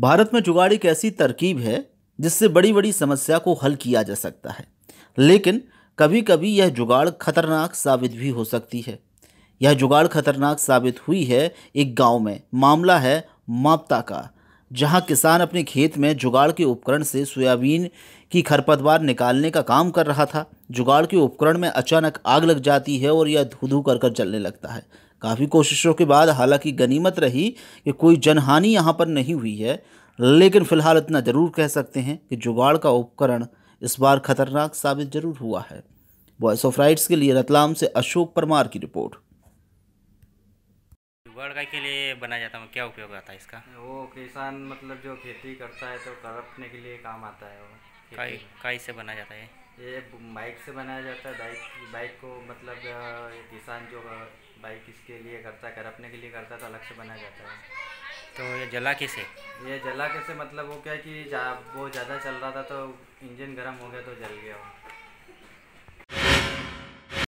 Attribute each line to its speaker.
Speaker 1: भारत में जुगाड़ एक ऐसी तरकीब है जिससे बड़ी बड़ी समस्या को हल किया जा सकता है लेकिन कभी कभी यह जुगाड़ खतरनाक साबित भी हो सकती है यह जुगाड़ खतरनाक साबित हुई है एक गांव में मामला है मापता का जहां किसान अपने खेत में जुगाड़ के उपकरण से सोयाबीन की खरपतवार निकालने का काम कर रहा था जुगाड़ के उपकरण में अचानक आग लग जाती है और यह धू धू कर कर जलने लगता है काफ़ी कोशिशों के बाद हालांकि गनीमत रही कि कोई जनहानि यहाँ पर नहीं हुई है लेकिन फ़िलहाल इतना ज़रूर कह सकते हैं कि जुगाड़ का उपकरण इस बार खतरनाक साबित जरूर हुआ है वॉइस ऑफ राइट्स के लिए रतलाम से अशोक परमार की रिपोर्ट
Speaker 2: जुगाड़ गाय के लिए बनाया जाता है क्या उपयोग आता है इसका वो किसान मतलब जो खेती करता है तो करपने के लिए काम आता है वो काई
Speaker 3: काई से बनाया जाता है
Speaker 2: ये बाइक से बनाया जाता है बाइक बाइक को मतलब किसान जो बाइक इसके लिए करता है करपने के लिए करता है तो अलग से बनाया जाता है तो ये जला कैसे ये जला कैसे मतलब वो क्या कि जा, वो ज़्यादा चल रहा था तो इंजन गर्म हो गया तो जल गया वो